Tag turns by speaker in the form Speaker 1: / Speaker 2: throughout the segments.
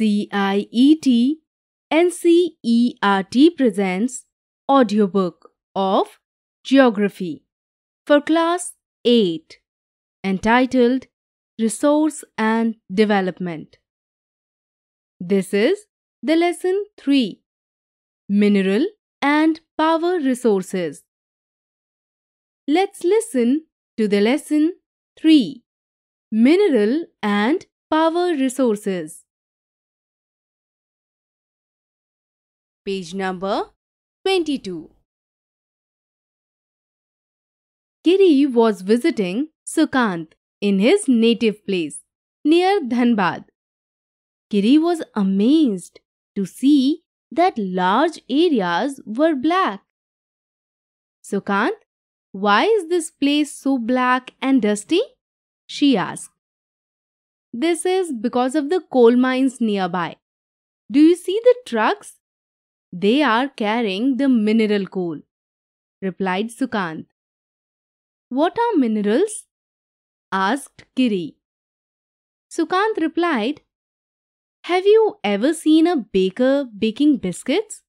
Speaker 1: CIET
Speaker 2: and CERT presents audiobook of Geography for class 8 entitled Resource and Development. This is the lesson 3 Mineral and Power Resources.
Speaker 1: Let's listen to the lesson 3 Mineral and Power Resources. Page number 22.
Speaker 2: Giri was visiting Sukant in his native place near Dhanbad. Giri was amazed to see that large areas were black. Sukant, why is this place so black and dusty? she asked. This is because of the coal mines nearby. Do you see the trucks they are carrying the mineral coal, replied Sukant. What are minerals? asked Kiri. Sukant replied, Have you ever seen a baker baking biscuits?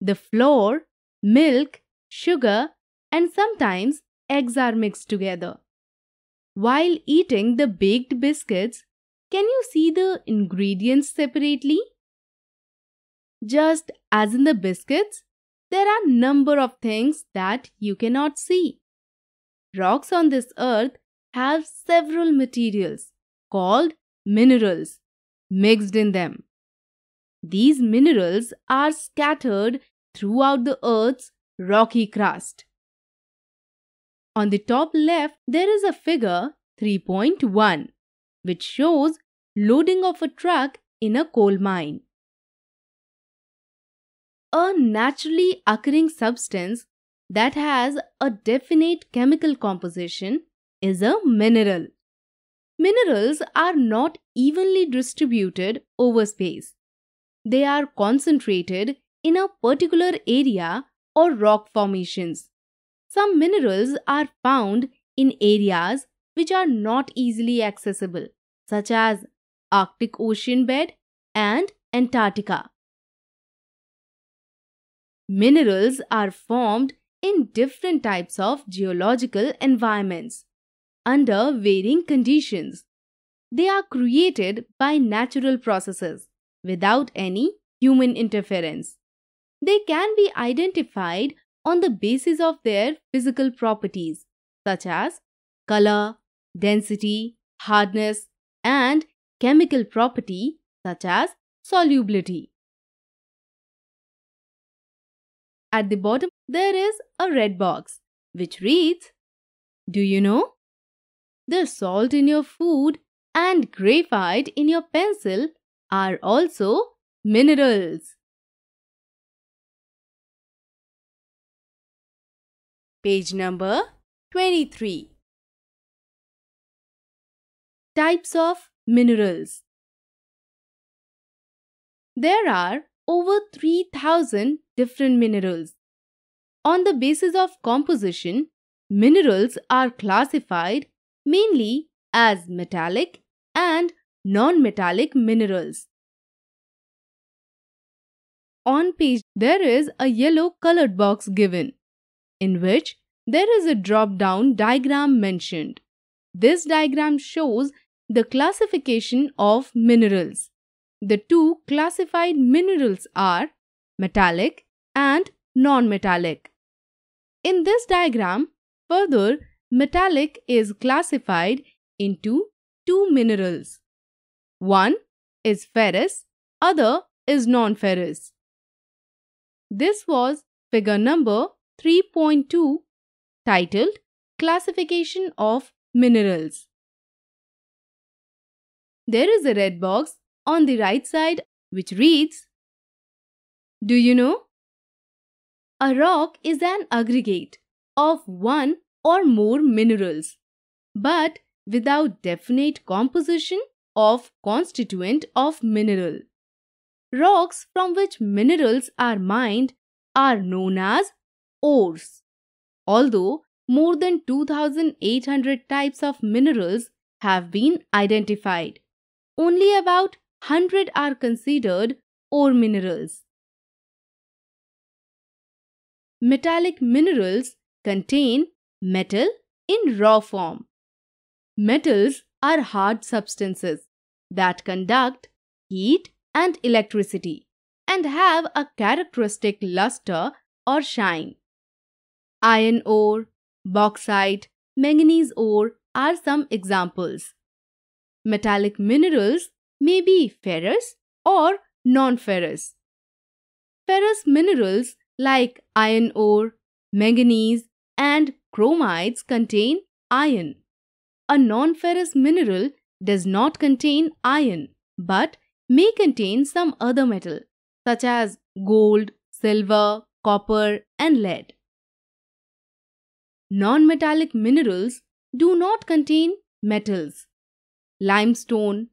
Speaker 2: The flour, milk, sugar, and sometimes eggs are mixed together. While eating the baked biscuits, can you see the ingredients separately? Just as in the biscuits, there are number of things that you cannot see. Rocks on this earth have several materials called minerals mixed in them. These minerals are scattered throughout the earth's rocky crust. On the top left, there is a figure 3.1 which shows loading of a truck in a coal mine a naturally occurring substance that has a definite chemical composition is a mineral. Minerals are not evenly distributed over space. They are concentrated in a particular area or rock formations. Some minerals are found in areas which are not easily accessible, such as Arctic Ocean bed and Antarctica. Minerals are formed in different types of geological environments under varying conditions. They are created by natural processes without any human interference. They can be identified on the basis of their physical properties such as color, density, hardness, and chemical property such as solubility.
Speaker 1: At the bottom, there is a red
Speaker 2: box which reads Do you know? The salt in your food and graphite in your pencil are also minerals.
Speaker 1: Page number 23 Types of minerals. There are
Speaker 2: over 3000 different minerals. On the basis of composition, minerals are classified mainly as metallic and non-metallic minerals. On page there is a yellow colored box given in which there is a drop-down diagram mentioned. This diagram shows the classification of minerals. The two classified minerals are metallic and non-metallic. In this diagram, further, metallic is classified into two minerals. One is ferrous, other is non-ferrous. This was figure number 3.2 titled Classification of Minerals.
Speaker 1: There is a red box on the right side, which reads
Speaker 2: Do you know? A rock is an aggregate of one or more minerals, but without definite composition of constituent of mineral. Rocks from which minerals are mined are known as ores. Although more than 2,800 types of minerals have been identified, only about 100 are considered ore
Speaker 1: minerals. Metallic minerals
Speaker 2: contain metal in raw form. Metals are hard substances that conduct heat and electricity and have a characteristic luster or shine. Iron ore, bauxite, manganese ore are some examples. Metallic minerals may be ferrous or non-ferrous. Ferrous minerals like iron ore, manganese, and chromides contain iron. A non-ferrous mineral does not contain iron but may contain some other metal such as gold, silver, copper, and lead. Non-metallic minerals do not contain metals. Limestone,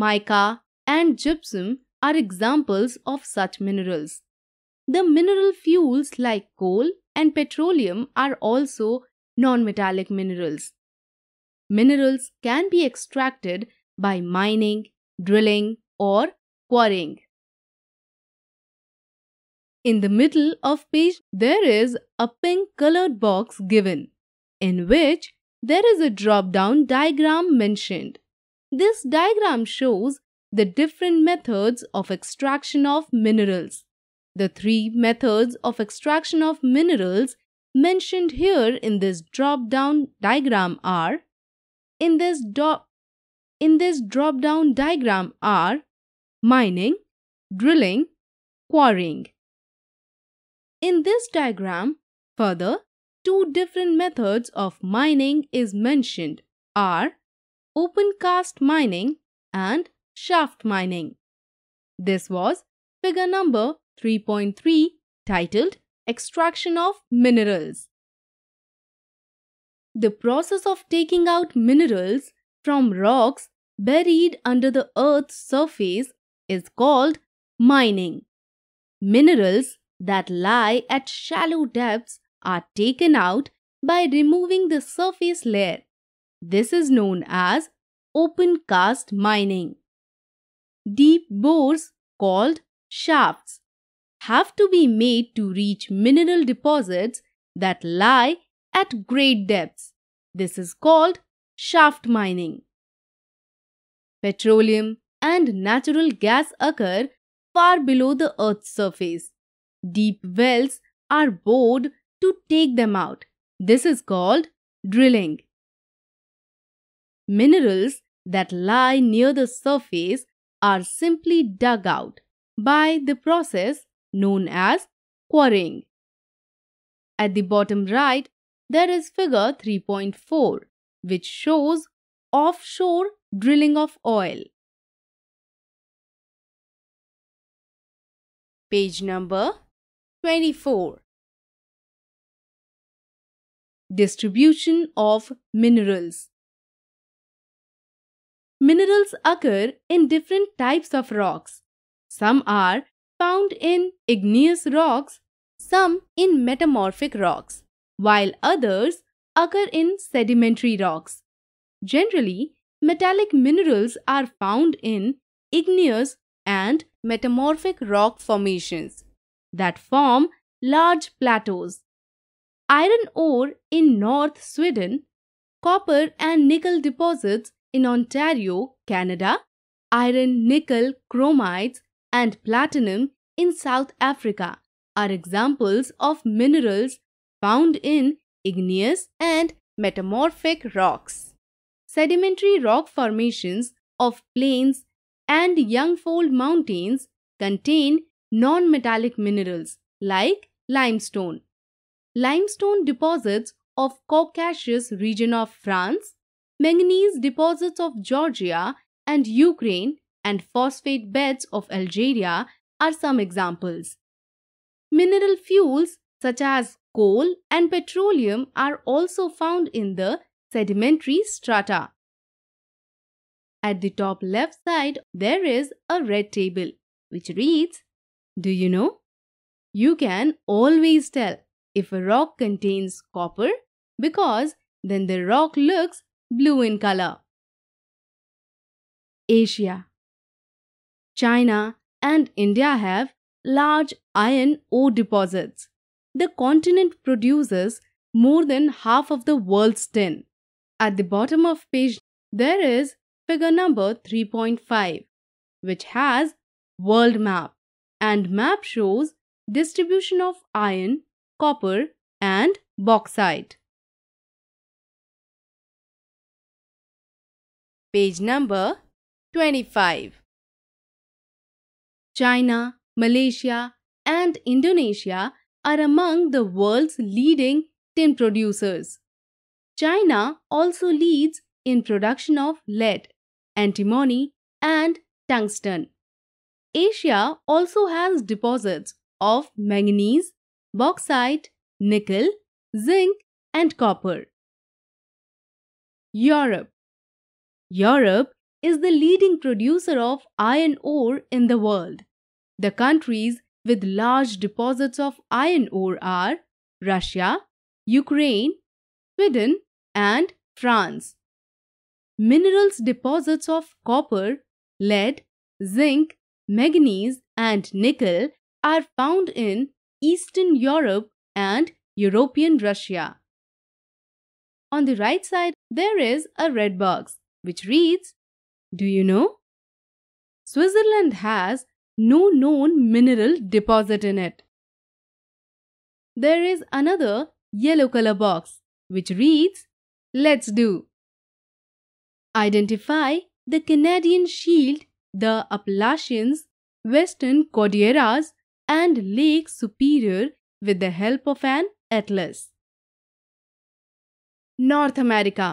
Speaker 2: Mica and gypsum are examples of such minerals. The mineral fuels like coal and petroleum are also non-metallic minerals. Minerals can be extracted by mining, drilling or quarrying. In the middle of page there is a pink colored box given in which there is a drop down diagram mentioned. This diagram shows the different methods of extraction of minerals. The three methods of extraction of minerals mentioned here in this drop-down diagram are in this, in this drop-down diagram are mining, drilling, quarrying. In this diagram, further, two different methods of mining is mentioned are open cast mining, and shaft mining. This was figure number 3.3 titled Extraction of Minerals. The process of taking out minerals from rocks buried under the earth's surface is called mining. Minerals that lie at shallow depths are taken out by removing the surface layer this is known as open cast mining. Deep bores called shafts have to be made to reach mineral deposits that lie at great depths. This is called shaft mining. Petroleum and natural gas occur far below the earth's surface. Deep wells are bored to take them out. This is called drilling. Minerals that lie near the surface are simply dug out by the process known as quarrying. At the bottom right, there is figure 3.4 which shows offshore
Speaker 1: drilling of oil. Page number 24.
Speaker 2: Distribution of minerals. Minerals occur in different types of rocks. Some are found in igneous rocks, some in metamorphic rocks, while others occur in sedimentary rocks. Generally, metallic minerals are found in igneous and metamorphic rock formations that form large plateaus. Iron ore in North Sweden, copper and nickel deposits in Ontario, Canada, iron, nickel, chromites, and platinum in South Africa are examples of minerals found in igneous and metamorphic rocks. Sedimentary rock formations of plains and Youngfold mountains contain non-metallic minerals like limestone. Limestone deposits of Caucasus region of France manganese deposits of Georgia and Ukraine, and phosphate beds of Algeria are some examples. Mineral fuels such as coal and petroleum are also found in the sedimentary strata. At the top left side, there is a red table which reads, Do you know? You can always tell if a rock contains copper because then the rock looks blue in color. Asia China and India have large iron ore deposits. The continent produces more than half of the world's tin. At the bottom of page there is figure number 3.5 which has world map and map shows distribution of iron, copper and bauxite. Page number 25. China, Malaysia, and Indonesia are among the world's leading tin producers. China also leads in production of lead, antimony, and tungsten. Asia also has deposits of manganese, bauxite, nickel, zinc, and copper. Europe Europe is the leading producer of iron ore in the world. The countries with large deposits of iron ore are Russia, Ukraine, Sweden, and France. Minerals deposits of copper, lead, zinc, manganese, and nickel are found in Eastern Europe and European Russia. On the right side, there is a red box which reads Do you know? Switzerland has no known mineral deposit in it. There is another yellow color box which reads Let's do. Identify the Canadian Shield, the Appalachians, Western Cordilleras, and Lake Superior with the help of an atlas. North America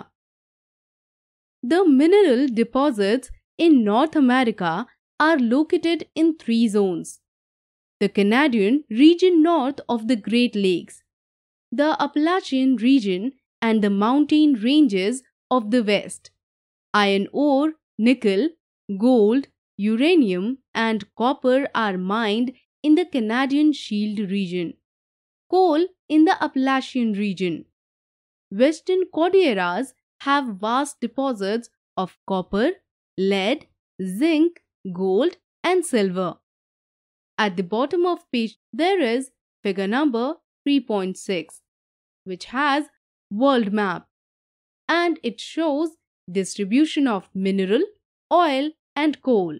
Speaker 2: the mineral deposits in North America are located in three zones. The Canadian region north of the Great Lakes, the Appalachian region and the mountain ranges of the west. Iron ore, nickel, gold, uranium and copper are mined in the Canadian Shield region. Coal in the Appalachian region. Western Cordilleras have vast deposits of copper, lead, zinc, gold and silver. At the bottom of page there is figure number 3.6 which has world map and it shows distribution of mineral,
Speaker 1: oil and coal.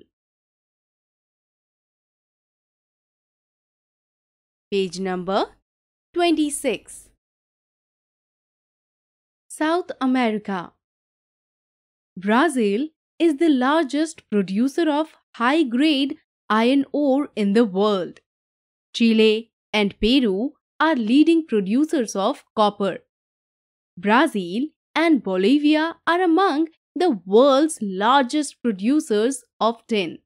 Speaker 1: Page number 26
Speaker 2: South America. Brazil is the largest producer of high grade iron ore in the world. Chile and Peru are leading producers of copper. Brazil and Bolivia are among the world's largest producers of tin.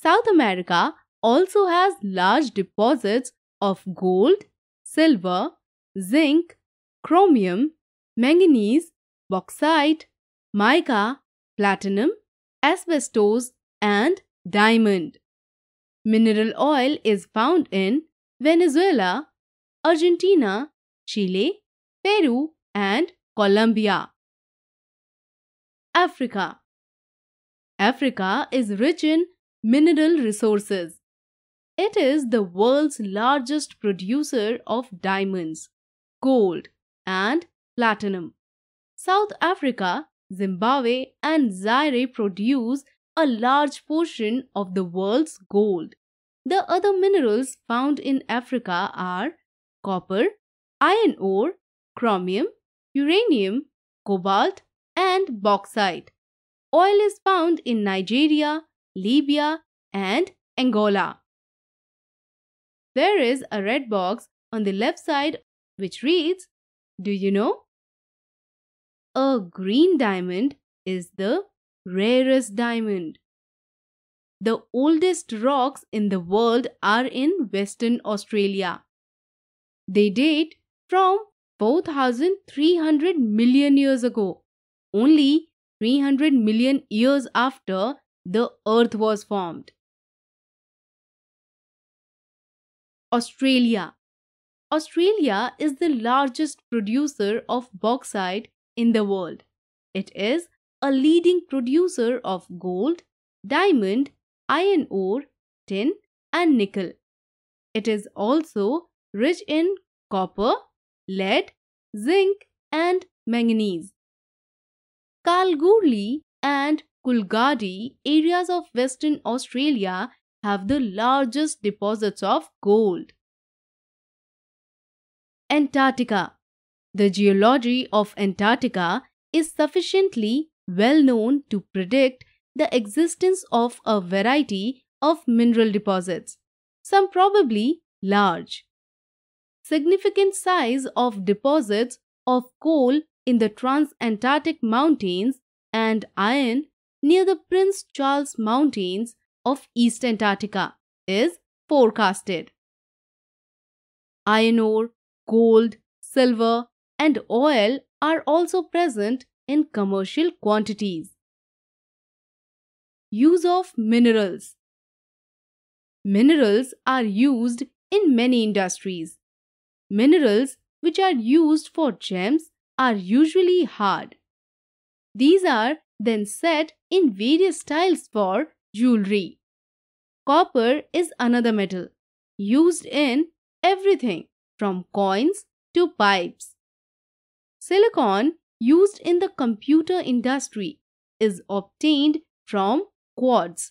Speaker 2: South America also has large deposits of gold, silver, zinc, chromium, manganese, bauxite, mica, platinum, asbestos, and diamond. Mineral oil is found in Venezuela, Argentina, Chile, Peru,
Speaker 1: and Colombia. Africa
Speaker 2: Africa is rich in mineral resources. It is the world's largest producer of diamonds, gold, and platinum. South Africa, Zimbabwe, and Zaire produce a large portion of the world's gold. The other minerals found in Africa are copper, iron ore, chromium, uranium, cobalt, and bauxite. Oil is found in Nigeria, Libya, and Angola. There is a red box on the left side which reads, Do you know? a green diamond is the rarest diamond. The oldest rocks in the world are in Western Australia. They date from 4,300 million years ago, only 300 million years after the Earth was formed. Australia Australia is the largest producer of bauxite in the world. It is a leading producer of gold, diamond, iron ore, tin, and nickel. It is also rich in copper, lead, zinc, and manganese. Kalgoorlie and Coolgardie areas of Western Australia have the largest deposits of gold. Antarctica the geology of Antarctica is sufficiently well known to predict the existence of a variety of mineral deposits, some probably large. Significant size of deposits of coal in the Transantarctic Mountains and iron near the Prince Charles Mountains of East Antarctica is forecasted. Iron ore, gold, silver, and
Speaker 1: oil are also present in commercial quantities.
Speaker 2: Use of minerals Minerals are used in many industries. Minerals which are used for gems are usually hard. These are then set in various styles for jewelry. Copper is another metal used in everything from coins to pipes. Silicon used in the computer industry is obtained from quartz.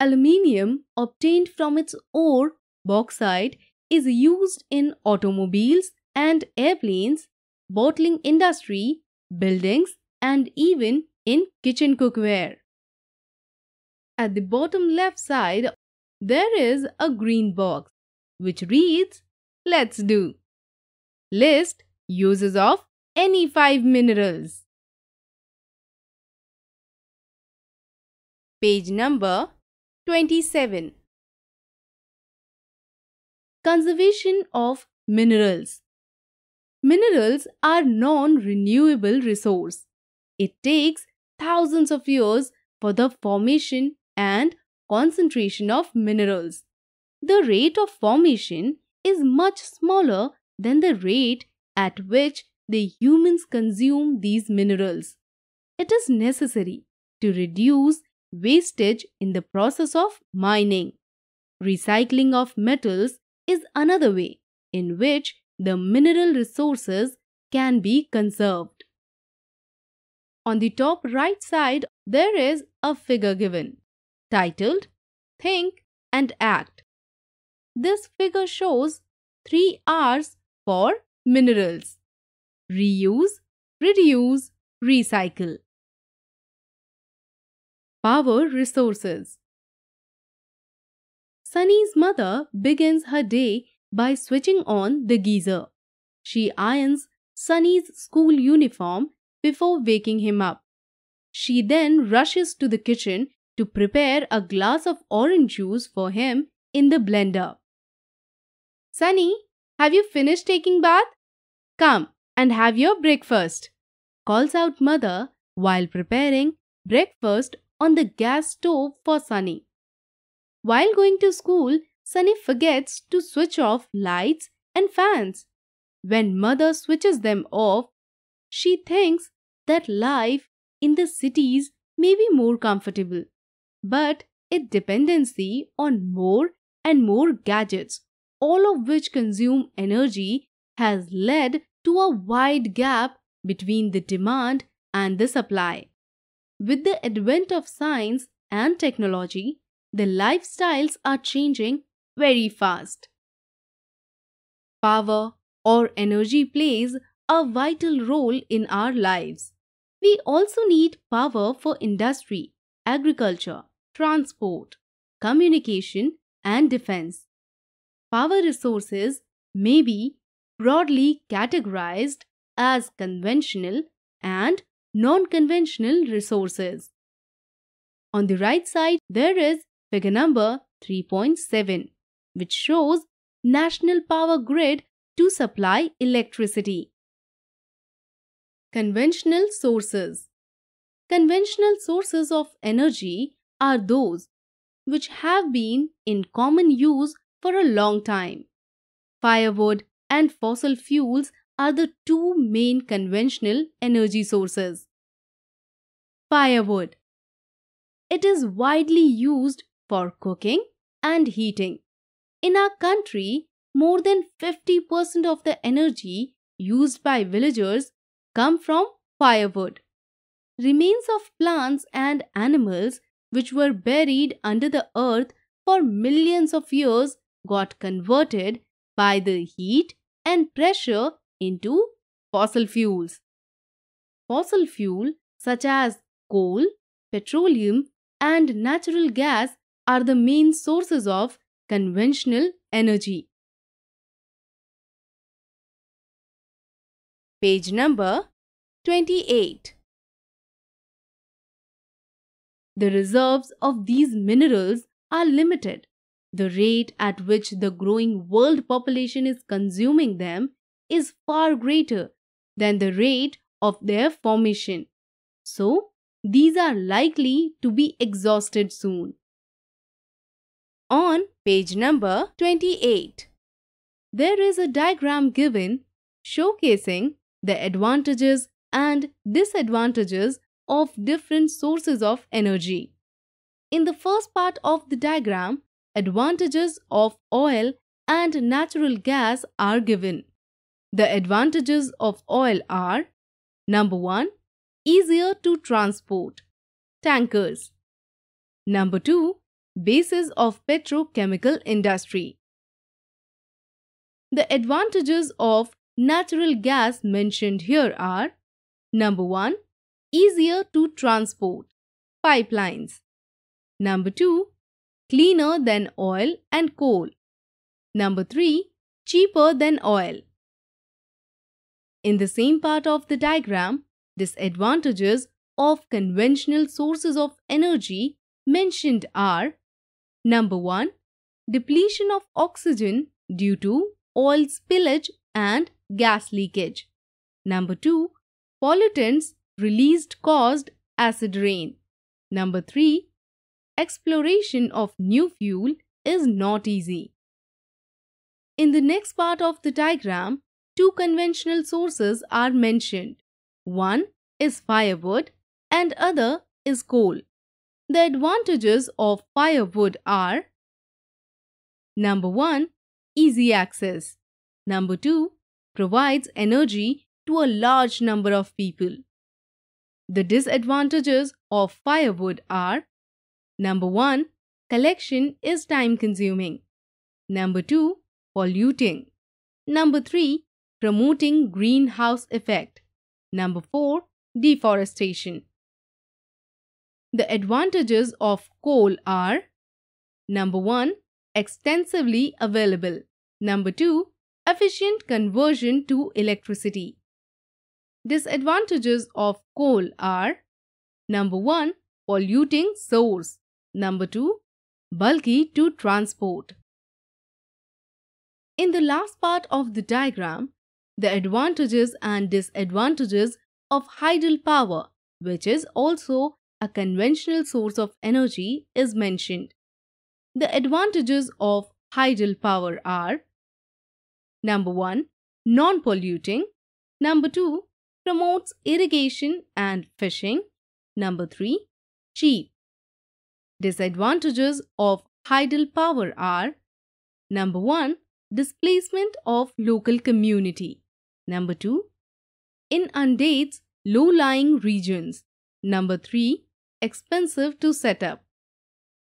Speaker 2: Aluminium obtained from its ore bauxite is used in automobiles and airplanes, bottling industry, buildings and even in kitchen cookware. At the bottom left side, there is a green box which reads, Let's do. List
Speaker 1: Uses of any five minerals. Page number 27.
Speaker 2: Conservation of minerals. Minerals are non-renewable resource. It takes thousands of years for the formation and concentration of minerals. The rate of formation is much smaller than the rate at which the humans consume these minerals. It is necessary to reduce wastage in the process of mining. Recycling of metals is another way in which the mineral resources can be conserved. On the top right side, there is a figure given titled Think and Act. This figure shows three R's for minerals.
Speaker 1: Reuse, reduce, recycle.
Speaker 2: Power resources. Sunny's mother begins her day by switching on the geyser. She irons Sunny's school uniform before waking him up. She then rushes to the kitchen to prepare a glass of orange juice for him in the blender. Sunny, have you finished taking bath? Come and have your breakfast, calls out mother while preparing breakfast on the gas stove for Sunny. While going to school, Sunny forgets to switch off lights and fans. When mother switches them off, she thinks that life in the cities may be more comfortable, but a dependency on more and more gadgets, all of which consume energy, has led to a wide gap between the demand and the supply. With the advent of science and technology, the lifestyles are changing very fast. Power or energy plays a vital role in our lives. We also need power for industry, agriculture, transport, communication, and defense. Power resources may be broadly categorized as conventional and non-conventional resources. On the right side, there is figure number 3.7, which shows national power grid to supply electricity. Conventional sources Conventional sources of energy are those which have been in common use for a long time. Firewood, and fossil fuels are the two main conventional energy sources. Firewood. It is widely used for cooking and heating. In our country, more than 50% of the energy used by villagers come from firewood. Remains of plants and animals which were buried under the earth for millions of years got converted by the heat and pressure into fossil fuels. Fossil fuel such as coal, petroleum and natural gas are the main sources of
Speaker 1: conventional energy. Page number 28.
Speaker 2: The reserves of these minerals are limited the rate at which the growing world population is consuming them is far greater than the rate of their formation. So, these are likely to be exhausted soon. On page number 28, there is a diagram given showcasing the advantages and disadvantages of different sources of energy. In the first part of the diagram, advantages of oil and natural gas are given. The advantages of oil are Number 1. Easier to transport. Tankers. Number 2. Basis of petrochemical industry. The advantages of natural gas mentioned here are Number 1. Easier to transport. Pipelines. Number 2 cleaner than oil and coal. Number 3. Cheaper than oil. In the same part of the diagram, disadvantages of conventional sources of energy mentioned are Number 1. Depletion of oxygen due to oil spillage and gas leakage. Number 2. Pollutants released caused acid rain. Number 3 exploration of new fuel is not easy. In the next part of the diagram, two conventional sources are mentioned. One is firewood and other is coal. The advantages of firewood are Number 1. Easy access. Number 2. Provides energy to a large number of people. The disadvantages of firewood are Number 1. Collection is time consuming. Number 2. Polluting. Number 3. Promoting greenhouse effect. Number 4. Deforestation. The advantages of coal are Number 1. Extensively available. Number 2. Efficient conversion to electricity. Disadvantages of coal are Number 1. Polluting source. Number 2. Bulky to transport. In the last part of the diagram, the advantages and disadvantages of hydel power, which is also a conventional source of energy, is mentioned. The advantages of hydel power are Number 1. Non-polluting Number 2. Promotes irrigation and fishing Number 3. Cheap Disadvantages of idle power are Number 1. Displacement of local community. Number 2. Inundates low-lying regions. Number 3. Expensive to set up.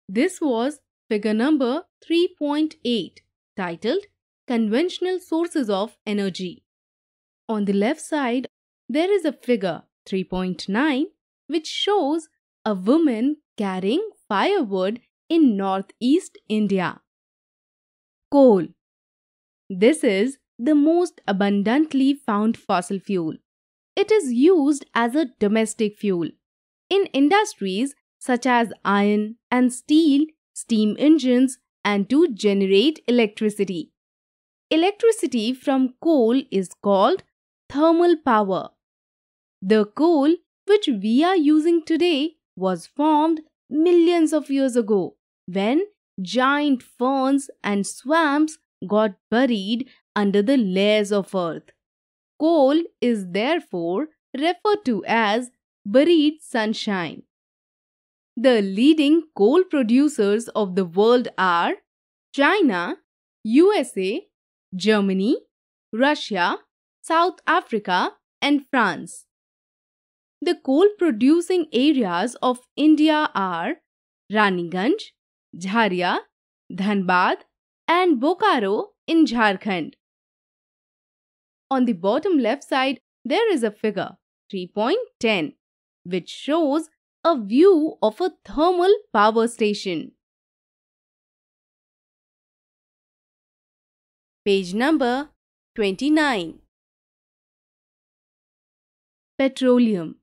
Speaker 2: This was figure number 3.8 titled Conventional Sources of Energy. On the left side, there is a figure 3.9 which shows a woman carrying firewood in northeast India. Coal. This is the most abundantly found fossil fuel. It is used as a domestic fuel. In industries such as iron and steel, steam engines, and to generate electricity. Electricity from coal is called thermal power. The coal which we are using today was formed millions of years ago when giant ferns and swamps got buried under the layers of earth. Coal is therefore referred to as buried sunshine. The leading coal producers of the world are China, USA, Germany, Russia, South Africa, and France. The coal producing areas of India are Raniganj, Jharia, Dhanbad, and Bokaro in Jharkhand. On the bottom left side, there is a figure 3.10 which shows a
Speaker 1: view of a thermal power station. Page number 29
Speaker 2: Petroleum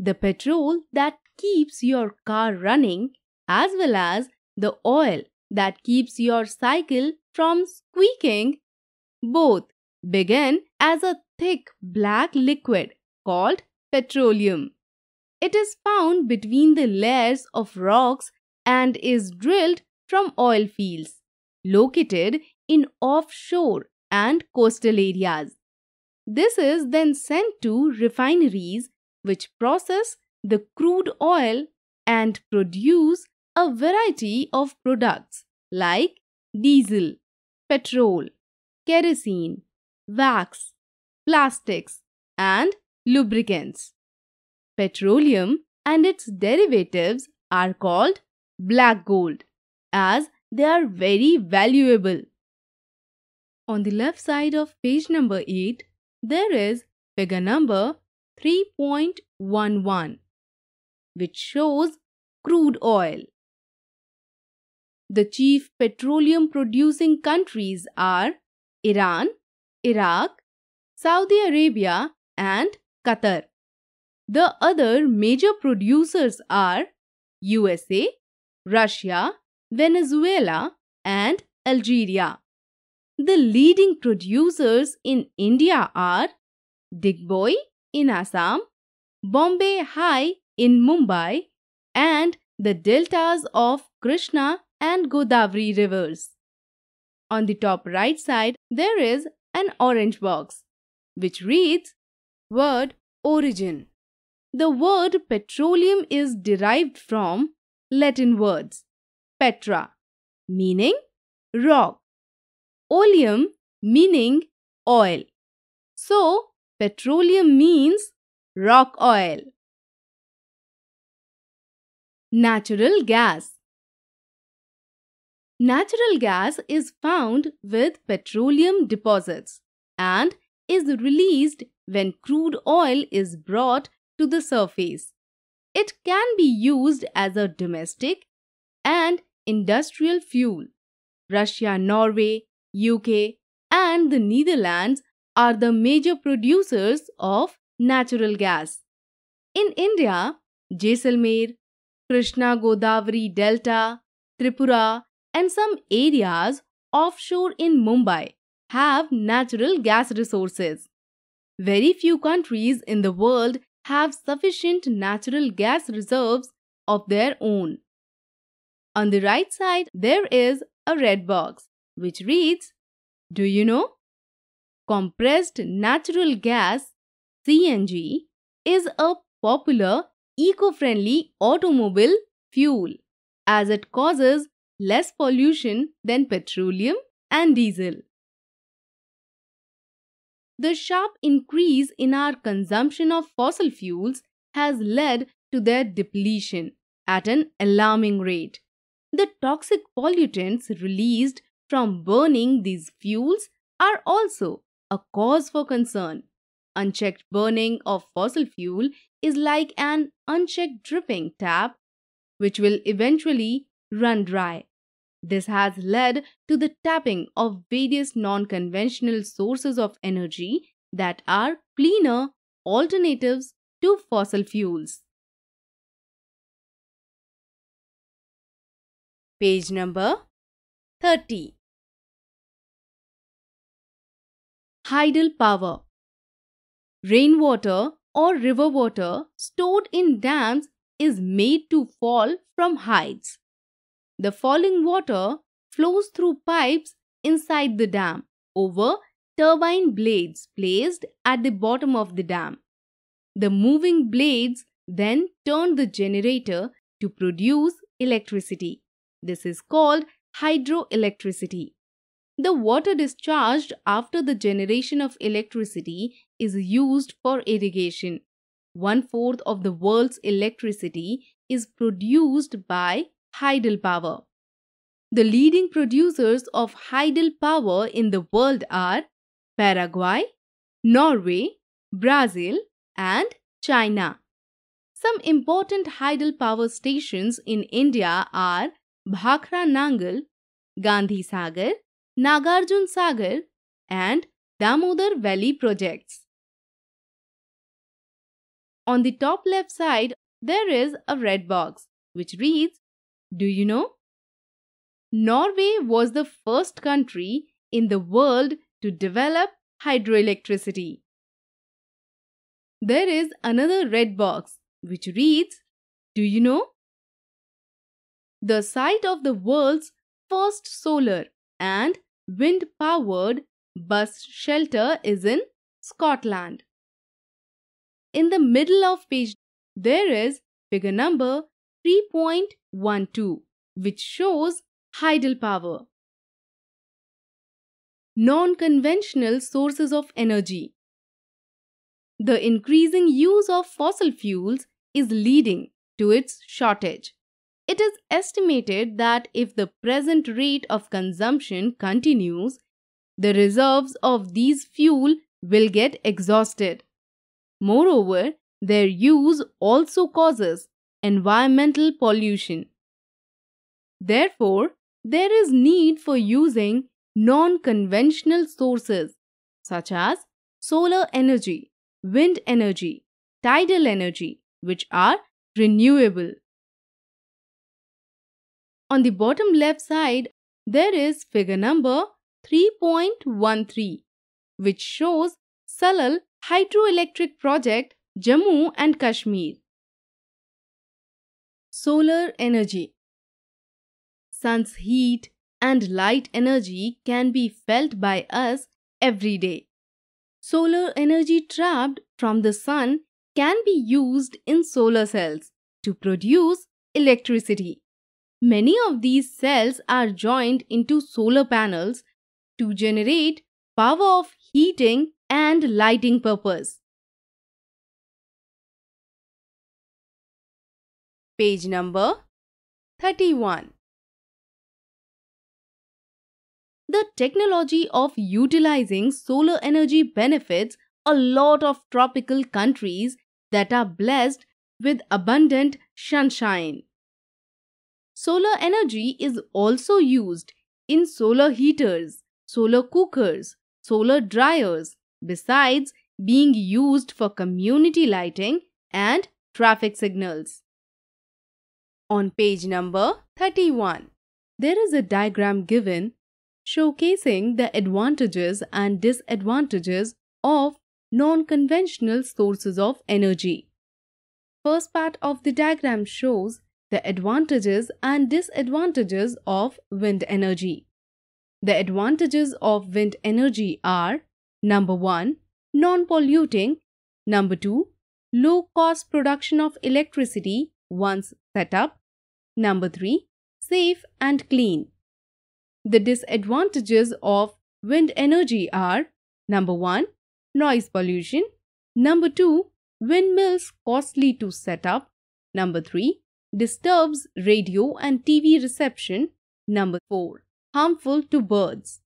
Speaker 2: the petrol that keeps your car running, as well as the oil that keeps your cycle from squeaking. Both begin as a thick black liquid called petroleum. It is found between the layers of rocks and is drilled from oil fields located in offshore and coastal areas. This is then sent to refineries which process the crude oil and produce a variety of products like diesel, petrol, kerosene, wax, plastics, and lubricants. Petroleum and its derivatives are called black gold as they are very valuable. On the left side of page number 8, there is figure number 3.11, which shows crude oil. The chief petroleum producing countries are Iran, Iraq, Saudi Arabia, and Qatar. The other major producers are USA, Russia, Venezuela, and Algeria. The leading producers in India are Digboi, in Assam, Bombay High in Mumbai, and the deltas of Krishna and Godavari rivers. On the top right side, there is an orange box, which reads Word Origin. The word petroleum is derived from Latin words petra, meaning
Speaker 1: rock, oleum, meaning oil. So, Petroleum means rock oil.
Speaker 2: Natural gas Natural gas is found with petroleum deposits and is released when crude oil is brought to the surface. It can be used as a domestic and industrial fuel. Russia, Norway, UK, and the Netherlands are the major producers of natural gas. In India, Jaisalmer, Krishna Godavari Delta, Tripura, and some areas offshore in Mumbai have natural gas resources. Very few countries in the world have sufficient natural gas reserves of their own. On the right side, there is a red box which reads, Do you know? Compressed natural gas CNG is a popular eco-friendly automobile fuel as it causes less pollution than petroleum and diesel. The sharp increase in our consumption of fossil fuels has led to their depletion at an alarming rate. The toxic pollutants released from burning these fuels are also a cause for concern. Unchecked burning of fossil fuel is like an unchecked dripping tap, which will eventually run dry. This has led to the tapping of various non conventional sources of energy that are cleaner alternatives to fossil fuels.
Speaker 1: Page number 30. Hydel power.
Speaker 2: Rainwater or river water stored in dams is made to fall from heights. The falling water flows through pipes inside the dam over turbine blades placed at the bottom of the dam. The moving blades then turn the generator to produce electricity. This is called hydroelectricity. The water discharged after the generation of electricity is used for irrigation. One fourth of the world's electricity is produced by hydel power. The leading producers of hydel power in the world are Paraguay, Norway, Brazil, and China. Some important hydel power stations in India are Bhakra Nangal, Gandhi Sagar, Nagarjun Sagar, and Damodar Valley projects. On the top left side, there is a red box which reads, Do you know? Norway was the first country in the world to develop hydroelectricity. There is another red box which reads, Do you know? The site of the world's first solar and wind powered bus shelter is in Scotland. In the middle of page, there is figure number 3.12, which shows Heidel power. Non conventional sources of energy. The increasing use of fossil fuels is leading to its shortage. It is estimated that if the present rate of consumption continues, the reserves of these fuel will get exhausted. Moreover, their use also causes environmental pollution. Therefore, there is need for using non-conventional sources such as solar energy, wind energy, tidal energy, which are renewable. On the bottom left side, there is figure number 3.13, which shows Salal Hydroelectric Project, Jammu and Kashmir. Solar energy. Sun's heat and light energy can be felt by us every day. Solar energy trapped from the sun can be used in solar cells to produce electricity. Many of these cells are joined into solar panels to generate power of heating and lighting
Speaker 1: purpose. Page number 31.
Speaker 2: The technology of utilizing solar energy benefits a lot of tropical countries that are blessed with abundant sunshine. Solar energy is also used in solar heaters, solar cookers, solar dryers, besides being used for community lighting and traffic signals. On page number 31, there is a diagram given showcasing the advantages and disadvantages of non-conventional sources of energy. First part of the diagram shows the advantages and disadvantages of wind energy. The advantages of wind energy are number 1 non polluting, number 2 low cost production of electricity once set up, number 3 safe and clean. The disadvantages of wind energy are number 1 noise pollution, number 2 windmills costly to set up, number 3 disturbs radio and TV reception. Number 4. Harmful to birds.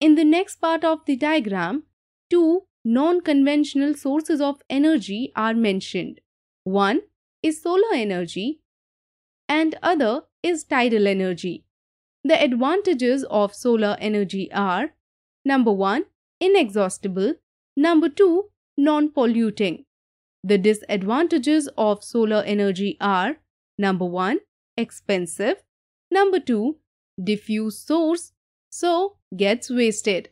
Speaker 2: In the next part of the diagram, two non-conventional sources of energy are mentioned. One is solar energy and other is tidal energy. The advantages of solar energy are number 1 inexhaustible, number 2 non-polluting. The disadvantages of solar energy are number 1 expensive, number 2 diffuse source so gets wasted.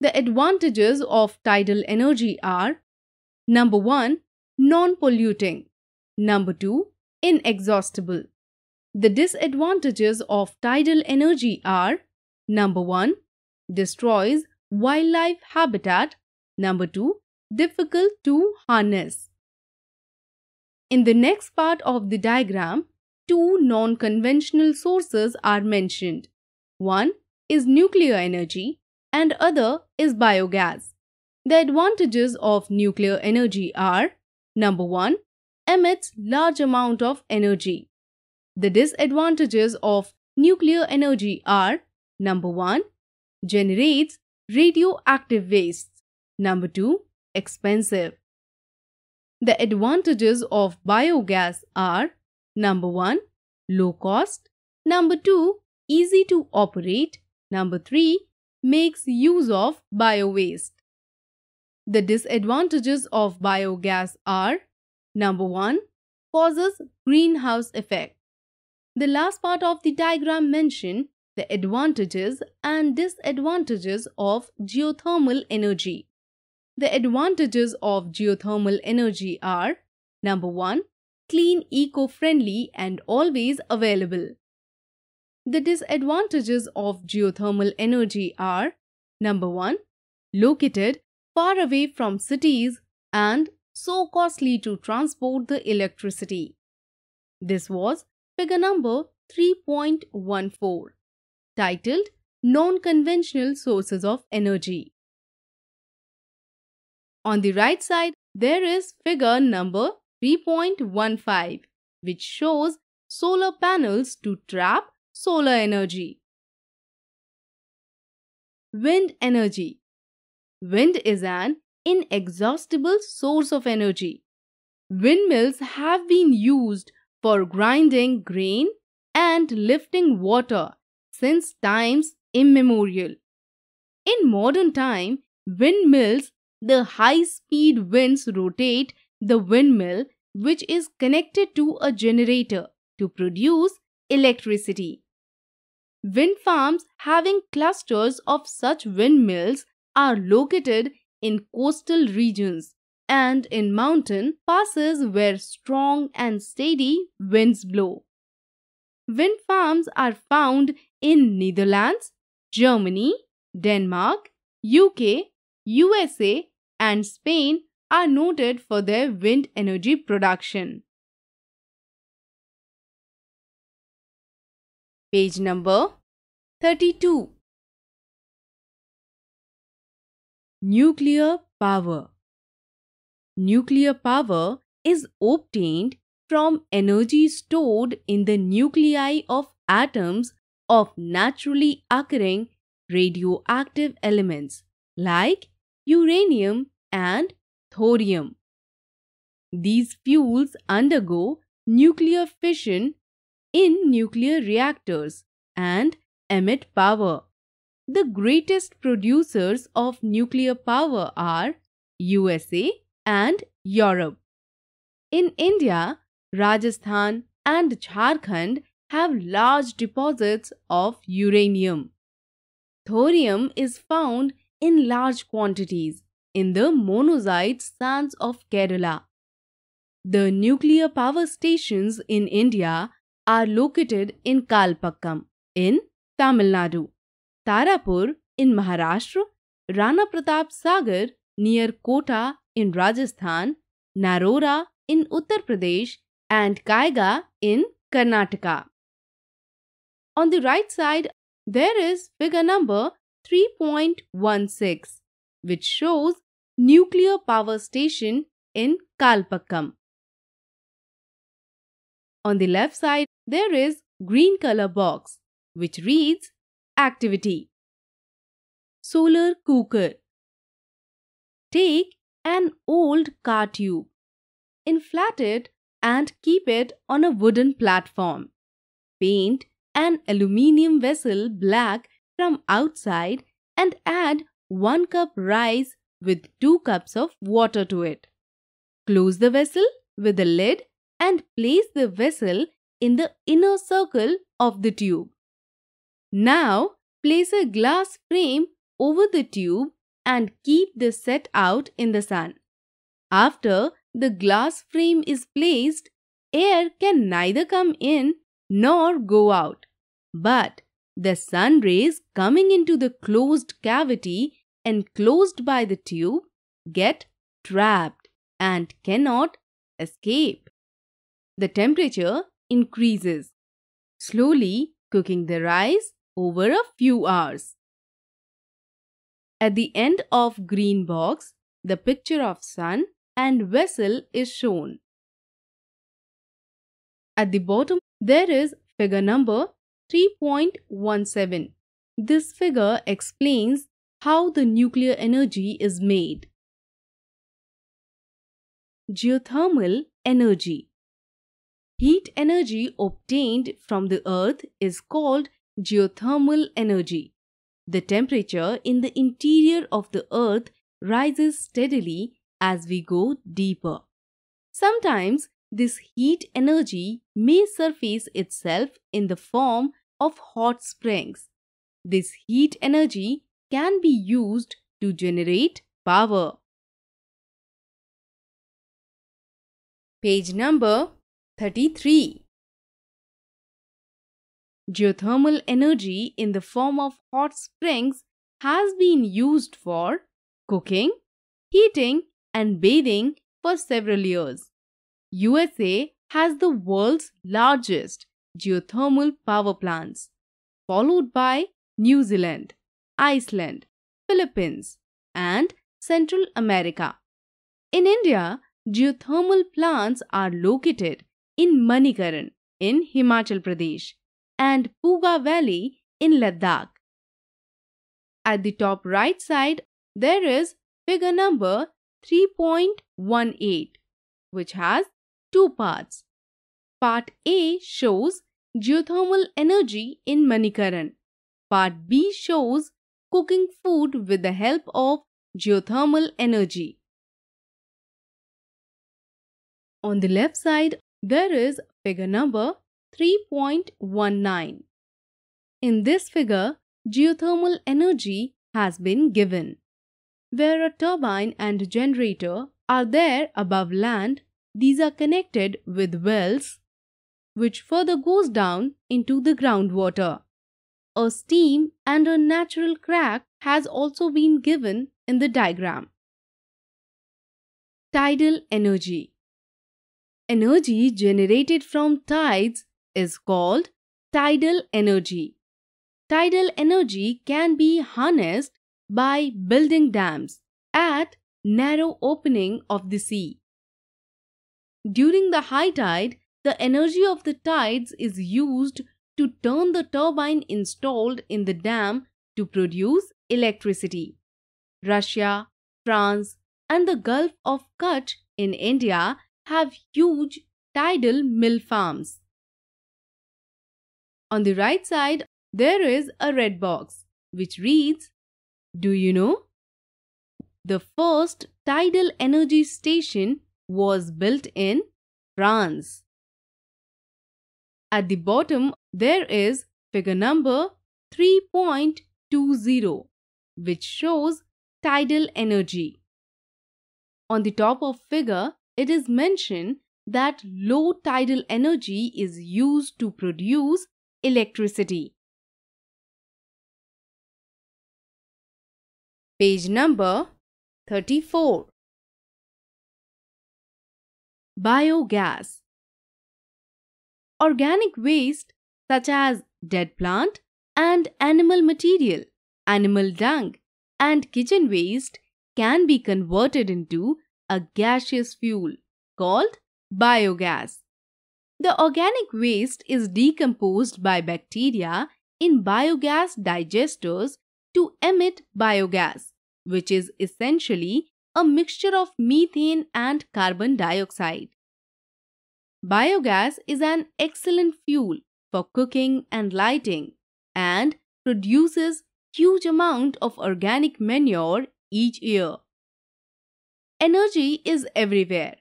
Speaker 2: The advantages of tidal energy are number 1 non-polluting, number 2 inexhaustible. The disadvantages of tidal energy are number 1 destroys wildlife habitat, number 2 difficult to harness. In the next part of the diagram, two non-conventional sources are mentioned. One is nuclear energy and other is biogas. The advantages of nuclear energy are Number 1. Emits large amount of energy. The disadvantages of nuclear energy are Number 1. Generates radioactive wastes. Number 2 expensive. The advantages of biogas are number 1 low cost, number 2 easy to operate, number 3 makes use of biowaste. The disadvantages of biogas are number 1 causes greenhouse effect. The last part of the diagram mentioned the advantages and disadvantages of geothermal energy. The advantages of geothermal energy are number 1 clean, eco friendly, and always available. The disadvantages of geothermal energy are number 1 located far away from cities and so costly to transport the electricity. This was figure number 3.14 titled Non-Conventional Sources of Energy. On the right side, there is figure number 3.15, which shows solar panels to trap solar energy. Wind energy. Wind is an inexhaustible source of energy. Windmills have been used for grinding grain and lifting water since times immemorial. In modern time, windmills the high speed winds rotate the windmill, which is connected to a generator to produce electricity. Wind farms having clusters of such windmills are located in coastal regions and in mountain passes where strong and steady winds blow. Wind farms are found in Netherlands, Germany, Denmark, UK, USA and Spain are noted for their wind energy production.
Speaker 1: Page number 32 Nuclear
Speaker 2: power Nuclear power is obtained from energy stored in the nuclei of atoms of naturally occurring radioactive elements like uranium, and thorium. These fuels undergo nuclear fission in nuclear reactors and emit power. The greatest producers of nuclear power are USA and Europe. In India, Rajasthan and Jharkhand have large deposits of uranium. Thorium is found in large quantities in the monazite sands of Kerala. The nuclear power stations in India are located in Kalpakkam in Tamil Nadu, Tarapur in Maharashtra, Rana Pratap Sagar near Kota in Rajasthan, Narora in Uttar Pradesh, and Kaiga in Karnataka. On the right side, there is figure number 3.16, which shows nuclear power station in Kalpakkam. On the left side, there is green color box, which reads
Speaker 1: activity. Solar cooker.
Speaker 2: Take an old car tube, inflate it and keep it on a wooden platform. Paint an aluminium vessel black from outside and add 1 cup rice with 2 cups of water to it. Close the vessel with the lid and place the vessel in the inner circle of the tube. Now, place a glass frame over the tube and keep the set out in the sun. After the glass frame is placed, air can neither come in nor go out. But the sun rays coming into the closed cavity enclosed by the tube get trapped and cannot escape. The temperature increases, slowly cooking the rice over a few hours. At the end of green box, the picture of sun and vessel is shown. At the bottom, there is figure number 3.17. This figure explains how the nuclear energy is made. Geothermal energy. Heat energy obtained from the earth is called geothermal energy. The temperature in the interior of the earth rises steadily as we go deeper. Sometimes this heat energy may surface itself in the form of hot springs. This heat energy can be used to generate power.
Speaker 1: Page number 33. Geothermal energy in the form
Speaker 2: of hot springs has been used for cooking, heating and bathing for several years. USA has the world's largest geothermal power plants, followed by New Zealand, Iceland, Philippines, and Central America. In India, geothermal plants are located in Manikaran in Himachal Pradesh and Puga Valley in Ladakh. At the top right side, there is figure number 3.18, which has two parts Part A shows geothermal energy in Manikaran. Part B shows cooking food with the help of geothermal energy. On the left side, there is figure number 3.19. In this figure, geothermal energy has been given, where a turbine and generator are there above land. These are connected with wells which further goes down into the groundwater. A steam and a natural crack has also been given in the diagram. Tidal energy Energy generated from tides is called tidal energy. Tidal energy can be harnessed by building dams at narrow opening of the sea. During the high tide, the energy of the tides is used to turn the turbine installed in the dam to produce electricity. Russia, France, and the Gulf of Kutch in India have huge tidal mill farms. On the right side, there is a red box which reads, Do you know? The first tidal energy station was built in France. At the bottom, there is figure number 3.20, which shows tidal energy. On the top of figure, it is mentioned that low tidal energy is used to produce electricity.
Speaker 1: Page number 34 Biogas
Speaker 2: organic waste such as dead plant and animal material, animal dung, and kitchen waste can be converted into a gaseous fuel called biogas. The organic waste is decomposed by bacteria in biogas digesters to emit biogas, which is essentially a mixture of methane and carbon dioxide. Biogas is an excellent fuel for cooking and lighting and produces huge amount of organic manure each year. Energy is everywhere,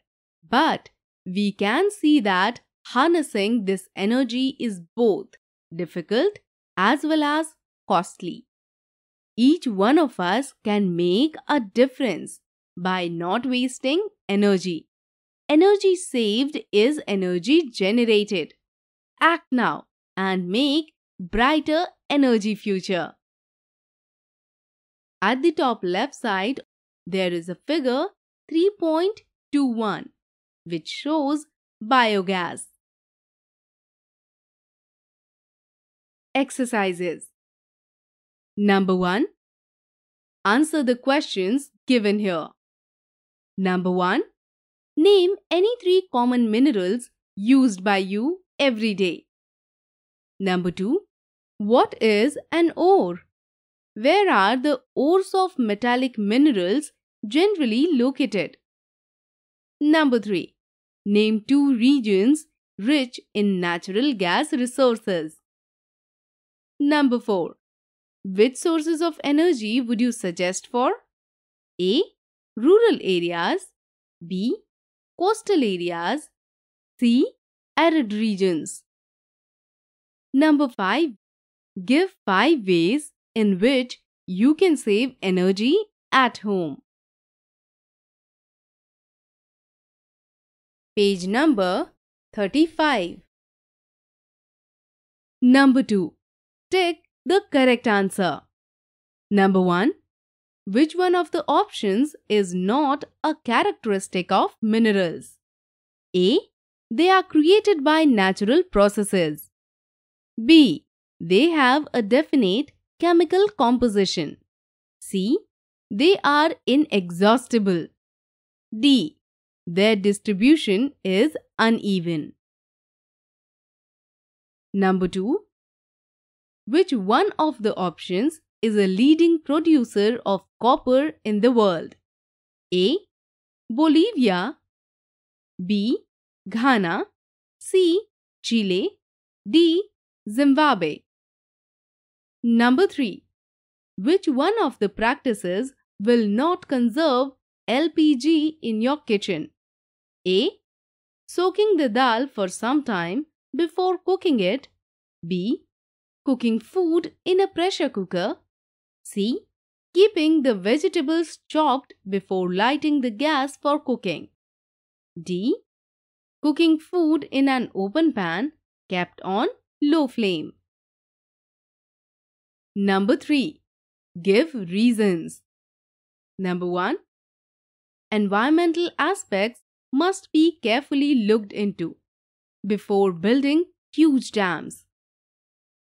Speaker 2: but we can see that harnessing this energy is both difficult as well as costly. Each one of us can make a difference by not wasting energy. Energy saved is energy generated. Act now and make brighter energy future. At the top left side, there is a figure
Speaker 1: 3.21 which shows biogas. Exercises
Speaker 2: Number 1. Answer the questions given here. Number 1. Name any three common minerals used by you every day. Number 2. What is an ore? Where are the ores of metallic minerals generally located? Number 3. Name two regions rich in natural gas resources. Number 4. Which sources of energy would you suggest for? A. Rural areas. B coastal areas, C. Arid
Speaker 1: regions. Number 5. Give 5 ways in which you can save energy at home. Page number 35. Number 2. Tick the correct
Speaker 2: answer. Number 1. Which one of the options is not a characteristic of minerals? A. They are created by natural processes. B. They have a definite chemical composition. C. They are inexhaustible. D. Their distribution is uneven. Number 2. Which one of the options is a leading producer of copper in the world? A. Bolivia B. Ghana C. Chile D. Zimbabwe Number 3. Which one of the practices will not conserve LPG in your kitchen? A. Soaking the dal for some time before cooking it. B. Cooking food in a pressure cooker. See? Keeping the vegetables chopped before lighting the gas for cooking. D. Cooking food in an open
Speaker 1: pan kept on low flame. Number
Speaker 2: 3. Give reasons. Number 1. Environmental aspects must be carefully looked into before building huge dams.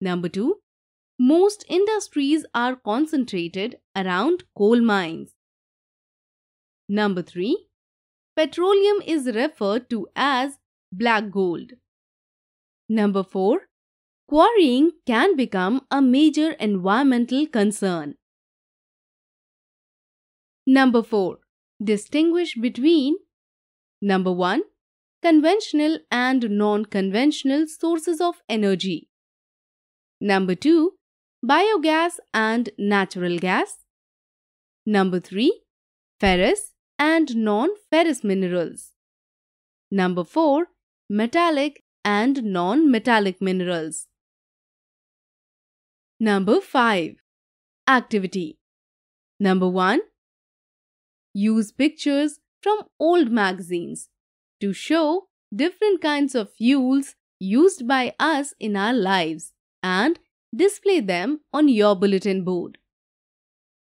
Speaker 2: Number 2 most industries are concentrated around coal mines. Number 3. Petroleum is referred to as black gold. Number 4. Quarrying can become a major environmental
Speaker 1: concern. Number 4. Distinguish
Speaker 2: between Number 1. Conventional and non-conventional sources of energy. Number 2 biogas and natural gas. Number 3. Ferrous and non-ferrous minerals. Number 4. Metallic and non-metallic minerals. Number 5. Activity. Number 1. Use pictures from old magazines to show different kinds of fuels used by us in our lives and Display them on your bulletin board.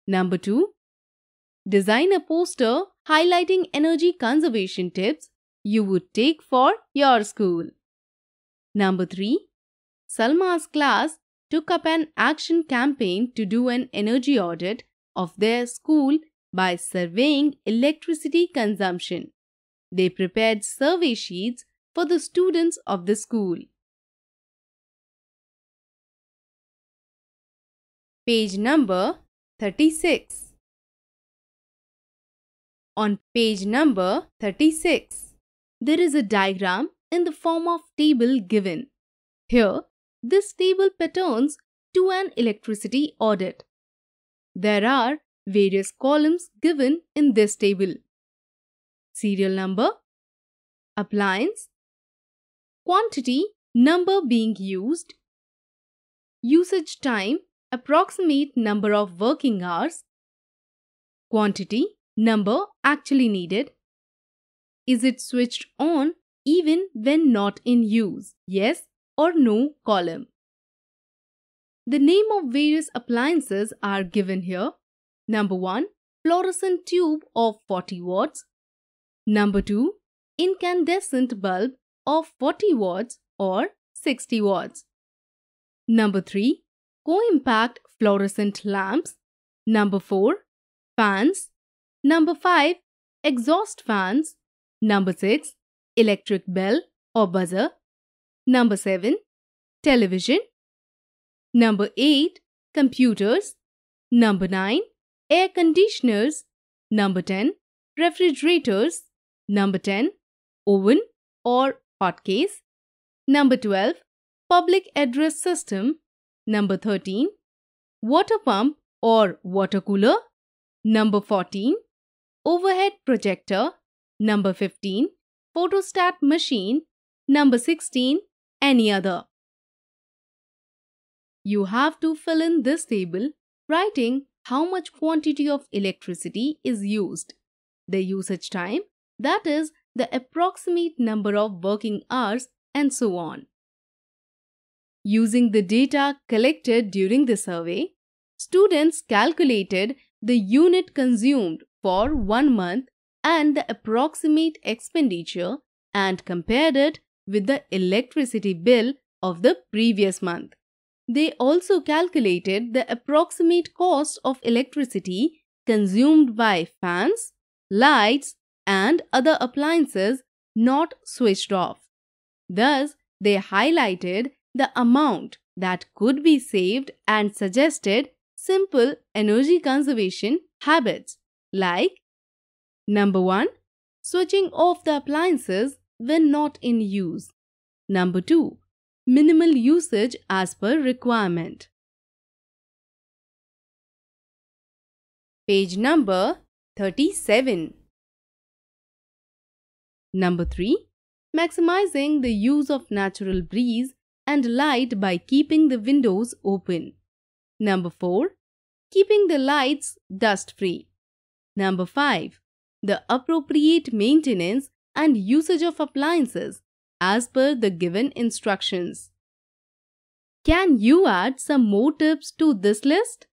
Speaker 2: Number 2. Design a poster highlighting energy conservation tips you would take for your school. Number 3. Salma's class took up an action campaign to do an energy audit of their school by surveying electricity consumption. They prepared survey sheets for the students of the school. page number 36. On page number 36, there is a diagram in the form of table given. Here, this table pertains to an electricity audit. There are various columns given in this table.
Speaker 1: Serial number, appliance, quantity,
Speaker 2: number being used, usage time approximate number of working hours, quantity, number actually needed, is it switched on even when not in use, yes or no column. The name of various appliances are given here. Number 1. Fluorescent tube of 40 watts. Number 2. Incandescent bulb of 40 watts or 60 watts. Number 3 co-impact fluorescent lamps. Number 4. Fans. Number 5. Exhaust fans. Number 6. Electric bell or buzzer. Number 7. Television. Number 8. Computers. Number 9. Air conditioners. Number 10. Refrigerators. Number 10. Oven or hot case. Number 12. Public address system. Number 13. Water pump or water cooler. Number 14. Overhead projector. Number 15. Photostat machine. Number 16. Any other. You have to fill in this table writing how much quantity of electricity is used, the usage time, that is, the approximate number of working hours, and so on. Using the data collected during the survey, students calculated the unit consumed for one month and the approximate expenditure and compared it with the electricity bill of the previous month. They also calculated the approximate cost of electricity consumed by fans, lights, and other appliances not switched off. Thus, they highlighted the amount that could be saved and suggested simple energy conservation habits like number 1 switching off the appliances when not in use number 2 minimal usage as per requirement
Speaker 1: page number 37
Speaker 2: number 3 maximizing the use of natural breeze and light by keeping the windows open. Number 4. Keeping the lights dust free. Number 5. The appropriate maintenance and usage of appliances as per the given instructions. Can you add some more tips to this list?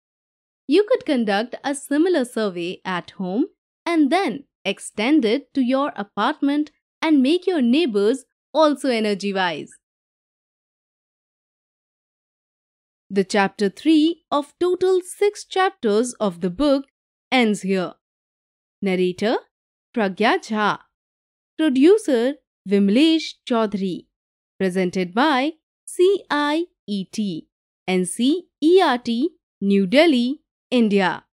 Speaker 2: You could conduct a similar survey at home and then extend it to your apartment and make your neighbors also energy wise.
Speaker 1: The chapter 3 of total
Speaker 2: 6 chapters of the book ends here. Narrator Pragya Jha. Producer Vimlesh Chaudhary. Presented by CIET NCERT New
Speaker 1: Delhi, India.